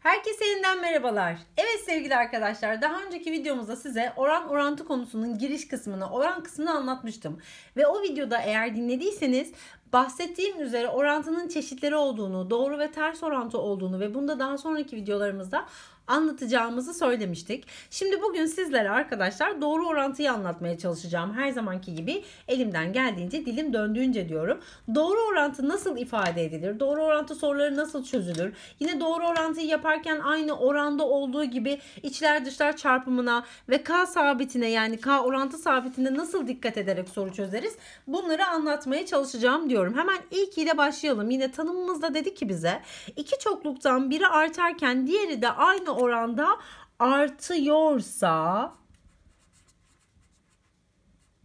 Herkese yeniden merhabalar. Evet sevgili arkadaşlar daha önceki videomuzda size oran orantı konusunun giriş kısmını, oran kısmını anlatmıştım. Ve o videoda eğer dinlediyseniz bahsettiğim üzere orantının çeşitleri olduğunu, doğru ve ters orantı olduğunu ve bunda daha sonraki videolarımızda anlatacağımızı söylemiştik. Şimdi bugün sizlere arkadaşlar doğru orantıyı anlatmaya çalışacağım. Her zamanki gibi elimden geldiğince dilim döndüğünce diyorum. Doğru orantı nasıl ifade edilir? Doğru orantı soruları nasıl çözülür? Yine doğru orantıyı yaparken aynı oranda olduğu gibi içler dışlar çarpımına ve K sabitine yani K orantı sabitine nasıl dikkat ederek soru çözeriz? Bunları anlatmaya çalışacağım diyorum. Hemen ilk ile başlayalım. Yine tanımımızda dedi ki bize iki çokluktan biri artarken diğeri de aynı oranda artıyorsa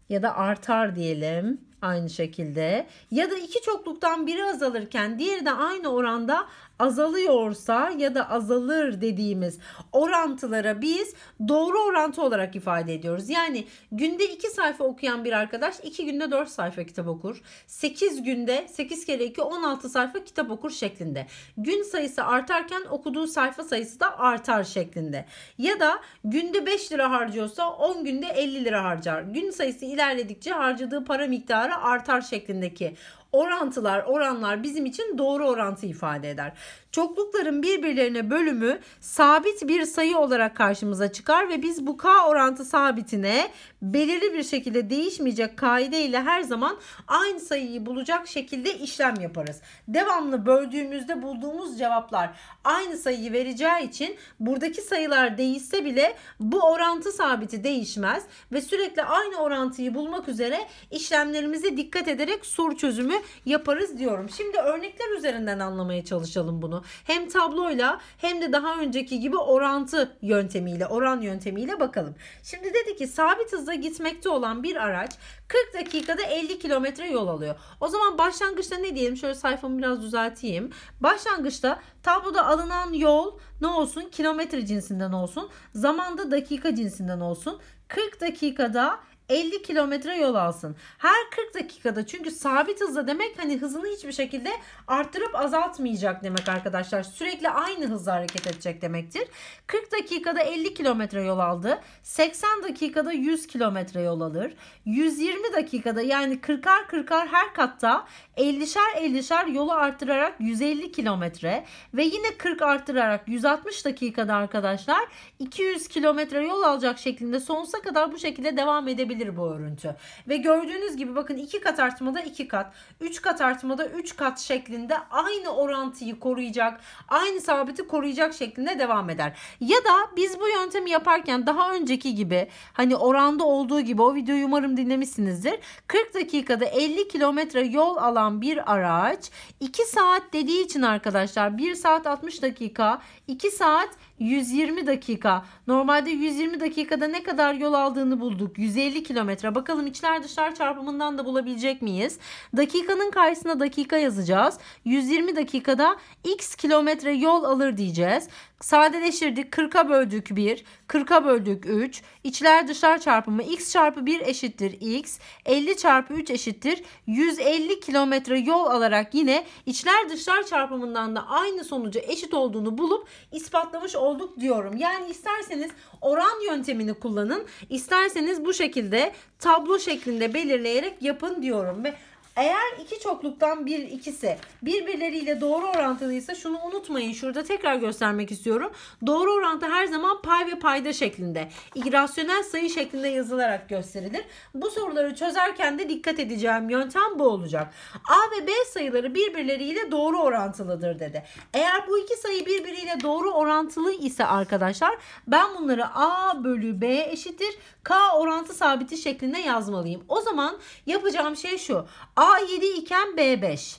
ya da artar diyelim aynı şekilde ya da iki çokluktan biri azalırken diğeri de aynı oranda azalıyorsa ya da azalır dediğimiz orantılara biz doğru orantı olarak ifade ediyoruz. Yani günde 2 sayfa okuyan bir arkadaş 2 günde 4 sayfa kitap okur. 8 günde 8 kere 2 16 sayfa kitap okur şeklinde. Gün sayısı artarken okuduğu sayfa sayısı da artar şeklinde. Ya da günde 5 lira harcıyorsa 10 günde 50 lira harcar. Gün sayısı ilerledikçe harcadığı para miktarı artar şeklindeki orantılar, oranlar bizim için doğru orantı ifade eder çoklukların birbirlerine bölümü sabit bir sayı olarak karşımıza çıkar ve biz bu k orantı sabitine belirli bir şekilde değişmeyecek kaide ile her zaman aynı sayıyı bulacak şekilde işlem yaparız. Devamlı böldüğümüzde bulduğumuz cevaplar aynı sayıyı vereceği için buradaki sayılar değişse bile bu orantı sabiti değişmez ve sürekli aynı orantıyı bulmak üzere işlemlerimize dikkat ederek soru çözümü yaparız diyorum. Şimdi örnekler üzerinden anlamaya çalışalım bunu. Hem tabloyla hem de daha önceki gibi orantı yöntemiyle, oran yöntemiyle bakalım. Şimdi dedi ki sabit hızla gitmekte olan bir araç 40 dakikada 50 kilometre yol alıyor. O zaman başlangıçta ne diyelim? Şöyle sayfamı biraz düzelteyim. Başlangıçta tabloda alınan yol ne olsun? Kilometre cinsinden olsun. Zamanda dakika cinsinden olsun. 40 dakikada 50 kilometre yol alsın. Her 40 dakikada çünkü sabit hızla demek hani hızını hiçbir şekilde arttırıp azaltmayacak demek arkadaşlar. Sürekli aynı hızla hareket edecek demektir. 40 dakikada 50 kilometre yol aldı. 80 dakikada 100 kilometre yol alır. 120 dakikada yani 40'ar 40'ar her katta 50'şer 50'şer yolu arttırarak 150 kilometre ve yine 40 arttırarak 160 dakikada arkadaşlar 200 kilometre yol alacak şeklinde sonsuza kadar bu şekilde devam edebilir olabilir bu örüntü. Ve gördüğünüz gibi bakın 2 kat artmada 2 kat, 3 kat artmada 3 kat şeklinde aynı orantıyı koruyacak, aynı sabiti koruyacak şeklinde devam eder. Ya da biz bu yöntemi yaparken daha önceki gibi hani oranda olduğu gibi o videoyu umarım dinlemişsinizdir. 40 dakikada 50 kilometre yol alan bir araç 2 saat dediği için arkadaşlar 1 saat 60 dakika 2 saat 120 dakika. Normalde 120 dakikada ne kadar yol aldığını bulduk. 150 kilometre. Bakalım içler dışlar çarpımından da bulabilecek miyiz? Dakikanın karşısına dakika yazacağız. 120 dakikada x kilometre yol alır diyeceğiz. Sadeleştirdik. 40'a böldük 1. 40'a böldük 3. İçler dışlar çarpımı x çarpı 1 eşittir x. 50 çarpı 3 eşittir. 150 kilometre yol alarak yine içler dışlar çarpımından da aynı sonucu eşit olduğunu bulup ispatlamış olduk diyorum. Yani isterseniz oran yöntemini kullanın. isterseniz bu şekilde tablo şeklinde belirleyerek yapın diyorum. Ve eğer iki çokluktan bir ikisi birbirleriyle doğru orantılıysa şunu unutmayın. Şurada tekrar göstermek istiyorum. Doğru orantı her zaman pay ve payda şeklinde. İrasyonel sayı şeklinde yazılarak gösterilir. Bu soruları çözerken de dikkat edeceğim yöntem bu olacak. A ve B sayıları birbirleriyle doğru orantılıdır dedi. Eğer bu iki sayı birbiriyle doğru orantılı ise arkadaşlar ben bunları A bölü B eşittir. K orantı sabiti şeklinde yazmalıyım. O zaman yapacağım şey şu. A A7 iken B5.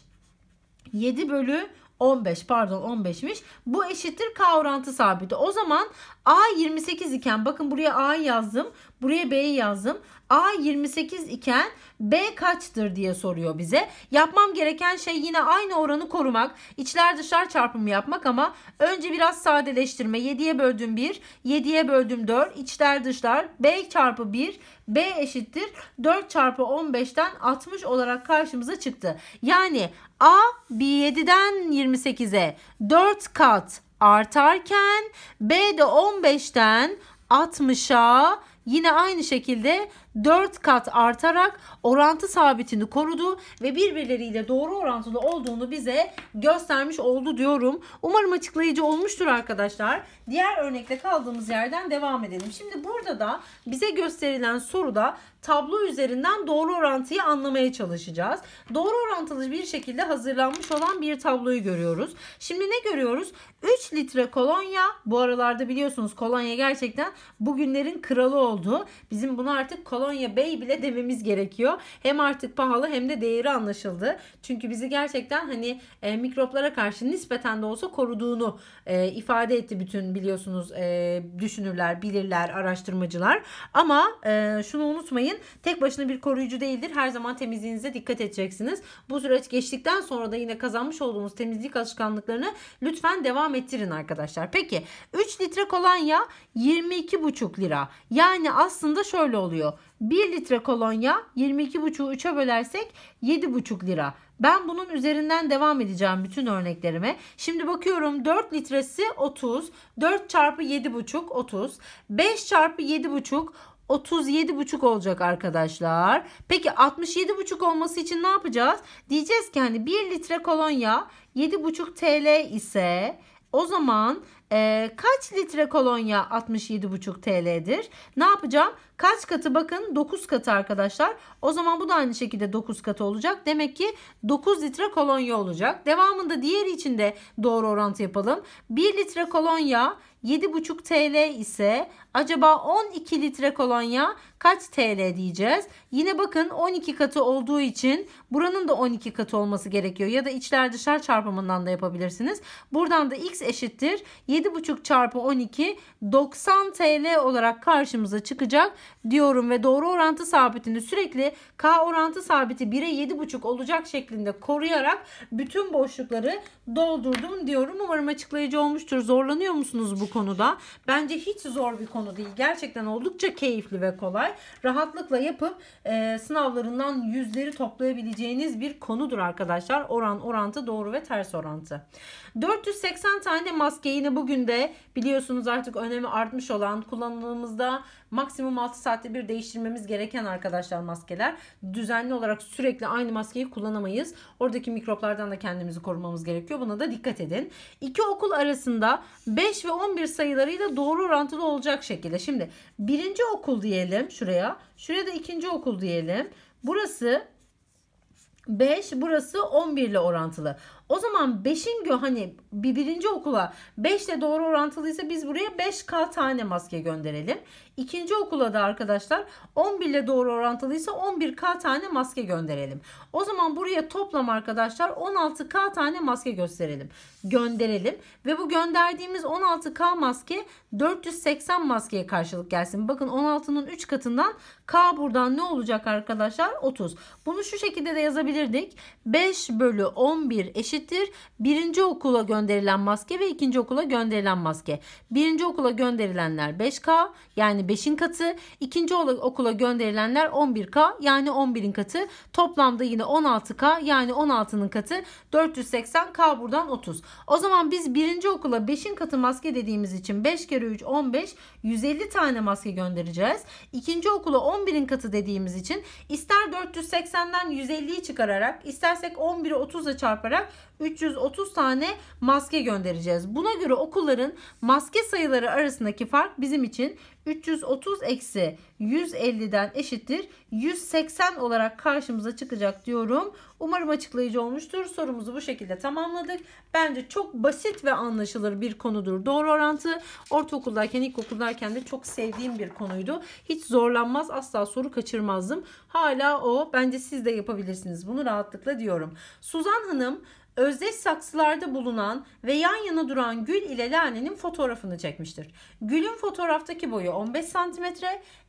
7 bölü 15 pardon 15'miş. Bu eşittir K orantı sabiti. O zaman A 28 iken bakın buraya A yazdım. Buraya B'yi yazdım. A 28 iken B kaçtır diye soruyor bize. Yapmam gereken şey yine aynı oranı korumak. içler dışlar çarpımı yapmak ama önce biraz sadeleştirme. 7'ye böldüm 1, 7'ye böldüm 4, içler dışlar. B çarpı 1, B eşittir 4 çarpı 15'ten 60 olarak karşımıza çıktı. Yani A 7'den 28'e 4 kat artarken B de 15'ten 60'a yine aynı şekilde 4 kat artarak orantı sabitini korudu ve birbirleriyle doğru orantılı olduğunu bize göstermiş oldu diyorum. Umarım açıklayıcı olmuştur arkadaşlar. Diğer örnekte kaldığımız yerden devam edelim. Şimdi burada da bize gösterilen soruda tablo üzerinden doğru orantıyı anlamaya çalışacağız. Doğru orantılı bir şekilde hazırlanmış olan bir tabloyu görüyoruz. Şimdi ne görüyoruz? 3 litre kolonya bu aralarda biliyorsunuz kolonya gerçekten bugünlerin kralı oldu. Bizim bunu artık kolonya Polonya Bey bile dememiz gerekiyor. Hem artık pahalı hem de değeri anlaşıldı. Çünkü bizi gerçekten hani e, mikroplara karşı nispeten de olsa koruduğunu e, ifade etti bütün biliyorsunuz e, düşünürler, bilirler, araştırmacılar. Ama e, şunu unutmayın tek başına bir koruyucu değildir. Her zaman temizliğinize dikkat edeceksiniz. Bu süreç geçtikten sonra da yine kazanmış olduğunuz temizlik alışkanlıklarını lütfen devam ettirin arkadaşlar. Peki 3 litre kolonya 22,5 lira. Yani aslında şöyle oluyor. 1 litre kolonya 22,5'u 3'e bölersek 7,5 lira. Ben bunun üzerinden devam edeceğim bütün örneklerime. Şimdi bakıyorum 4 litresi 30. 4 çarpı 7,5 30. 5 çarpı 7,5 37,5 olacak arkadaşlar. Peki 67,5 olması için ne yapacağız? Diyeceğiz ki hani 1 litre kolonya 7,5 TL ise o zaman e, kaç litre kolonya 67,5 TL'dir? Ne yapacağım? Kaç katı bakın 9 katı arkadaşlar. O zaman bu da aynı şekilde 9 katı olacak. Demek ki 9 litre kolonya olacak. Devamında diğeri için de doğru orantı yapalım. 1 litre kolonya 7,5 TL ise acaba 12 litre kolonya kaç TL diyeceğiz. Yine bakın 12 katı olduğu için buranın da 12 katı olması gerekiyor. Ya da içler dışlar çarpımından da yapabilirsiniz. Buradan da x eşittir 7,5 çarpı 12 90 TL olarak karşımıza çıkacak diyorum. Ve doğru orantı sabitini sürekli k orantı sabiti 1'e 7,5 olacak şeklinde koruyarak bütün boşlukları doldurdum diyorum. Umarım açıklayıcı olmuştur. Zorlanıyor musunuz bu konuda? konuda. Bence hiç zor bir konu değil. Gerçekten oldukça keyifli ve kolay. Rahatlıkla yapıp e, sınavlarından yüzleri toplayabileceğiniz bir konudur arkadaşlar. Oran orantı doğru ve ters orantı. 480 tane maske yine bugün de biliyorsunuz artık önemi artmış olan kullanımımızda Maksimum 6 saatte bir değiştirmemiz gereken arkadaşlar maskeler. Düzenli olarak sürekli aynı maskeyi kullanamayız. Oradaki mikroplardan da kendimizi korumamız gerekiyor. Buna da dikkat edin. İki okul arasında 5 ve 11 sayılarıyla doğru orantılı olacak şekilde. Şimdi birinci okul diyelim şuraya. Şuraya da ikinci okul diyelim. Burası 5 burası 11 ile orantılı. O zaman 5'in gö hani bir birinci okula 5 ile doğru orantılıysa biz buraya 5K tane maske gönderelim. İkinci okula da arkadaşlar 11 ile doğru orantılıysa 11K tane maske gönderelim. O zaman buraya toplam arkadaşlar 16K tane maske gösterelim. Gönderelim ve bu gönderdiğimiz 16K maske 480 maskeye karşılık gelsin. Bakın 16'nın 3 katından K buradan ne olacak arkadaşlar? 30. Bunu şu şekilde de yazabilirdik. 5 bölü 11 eşittir. Birinci okula gönderilen maske ve ikinci okula gönderilen maske. Birinci okula gönderilenler 5K yani 5'in katı. ikinci okula gönderilenler 11K yani 11'in katı. Toplamda yine 16K yani 16'nın katı. 480K buradan 30. O zaman biz birinci okula 5'in katı maske dediğimiz için 5 kere 3 15 150 tane maske göndereceğiz. İkinci okula 11'in katı dediğimiz için ister 480'den 150'yi çıkararak istersek 11'i 30'la çarparak 330 tane maske göndereceğiz. Buna göre okulların maske sayıları arasındaki fark bizim için 330 eksi 150'den eşittir 180 olarak karşımıza çıkacak diyorum. Umarım açıklayıcı olmuştur. Sorumuzu bu şekilde tamamladık. Bence çok basit ve anlaşılır bir konudur. Doğru orantı ortaokuldayken ilkokuldayken de çok sevdiğim bir konuydu. Hiç zorlanmaz asla soru kaçırmazdım. Hala o. Bence siz de yapabilirsiniz bunu rahatlıkla diyorum. Suzan Hanım özdeş saksılarda bulunan ve yan yana duran gül ile lalenin fotoğrafını çekmiştir. Gülün fotoğraftaki boyu 15 cm,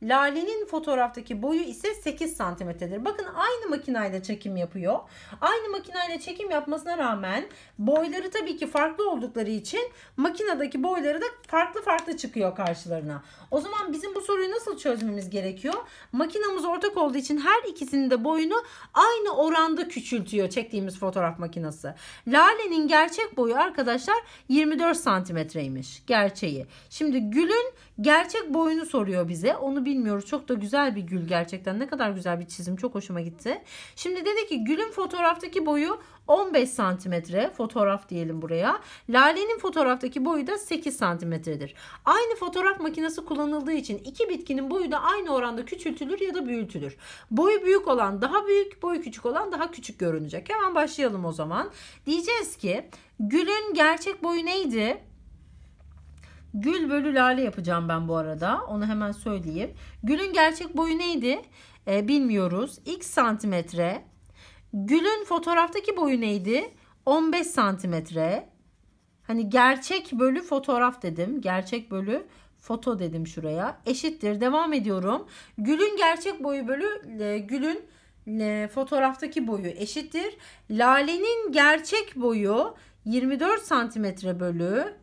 lalenin fotoğraftaki boyu ise 8 cm'dir. Bakın aynı makinayla çekim yapıyor. Aynı makinayla çekim yapmasına rağmen boyları tabii ki farklı oldukları için makinedeki boyları da farklı farklı çıkıyor karşılarına. O zaman bizim bu soruyu nasıl çözmemiz gerekiyor? Makinamız ortak olduğu için her ikisinin de boyunu aynı oranda küçültüyor çektiğimiz fotoğraf makinesi. Lalenin gerçek boyu arkadaşlar 24 santimetreymiş gerçeği. Şimdi gülün gerçek boyunu soruyor bize. Onu bilmiyoruz. Çok da güzel bir gül gerçekten. Ne kadar güzel bir çizim. Çok hoşuma gitti. Şimdi dedi ki gülün fotoğraftaki boyu 15 santimetre fotoğraf diyelim buraya. Lalenin fotoğraftaki boyu da 8 santimetredir. Aynı fotoğraf makinesi kullanıldığı için iki bitkinin boyu da aynı oranda küçültülür ya da büyütülür. Boyu büyük olan daha büyük, boyu küçük olan daha küçük görünecek. Hemen başlayalım o zaman. Diyeceğiz ki gülün gerçek boyu neydi? Gül bölü lale yapacağım ben bu arada. Onu hemen söyleyeyim. Gülün gerçek boyu neydi? E, bilmiyoruz. X santimetre Gül'ün fotoğraftaki boyu neydi? 15 santimetre. Hani gerçek bölü fotoğraf dedim. Gerçek bölü foto dedim şuraya. Eşittir. Devam ediyorum. Gül'ün gerçek boyu bölü e, gülün e, fotoğraftaki boyu eşittir. Lale'nin gerçek boyu 24 santimetre bölü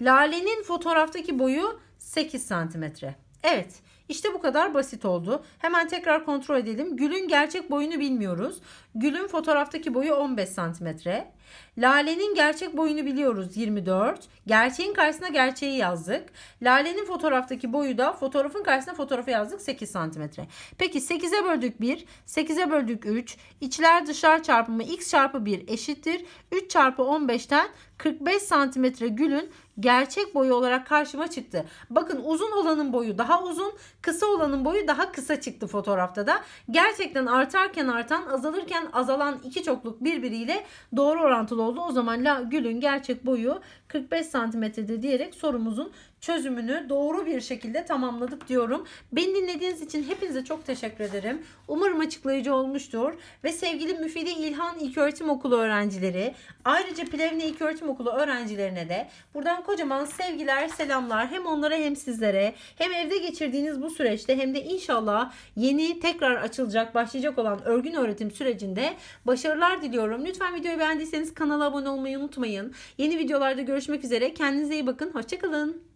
Lale'nin fotoğraftaki boyu 8 santimetre. Evet. İşte bu kadar basit oldu. Hemen tekrar kontrol edelim. Gülün gerçek boyunu bilmiyoruz. Gülün fotoğraftaki boyu 15 santimetre. Lale'nin gerçek boyunu biliyoruz 24. Gerçeğin karşısına gerçeği yazdık. Lale'nin fotoğraftaki boyu da fotoğrafın karşısına fotoğrafı yazdık 8 santimetre. Peki 8'e böldük 1, 8'e böldük 3. İçler dışlar çarpımı x çarpı 1 eşittir. 3 çarpı 15'ten 45 santimetre gülün gerçek boyu olarak karşıma çıktı. Bakın uzun olanın boyu daha uzun, kısa olanın boyu daha kısa çıktı fotoğrafta da. Gerçekten artarken artan, azalırken azalan iki çokluk birbiriyle doğru oran orantılı oldu. O zaman la, gülün gerçek boyu 45 santimetrede diyerek sorumuzun çözümünü doğru bir şekilde tamamladık diyorum. Beni dinlediğiniz için hepinize çok teşekkür ederim. Umarım açıklayıcı olmuştur. Ve sevgili Müfide İlhan İlköğretim Okulu öğrencileri, ayrıca Plevne İlköğretim Okulu öğrencilerine de buradan kocaman sevgiler, selamlar hem onlara hem sizlere hem evde geçirdiğiniz bu süreçte hem de inşallah yeni tekrar açılacak, başlayacak olan örgün öğretim sürecinde başarılar diliyorum. Lütfen videoyu beğendiyseniz kanala abone olmayı unutmayın. Yeni videolarda görüşmek Görüşmek üzere. Kendinize iyi bakın. Hoşçakalın.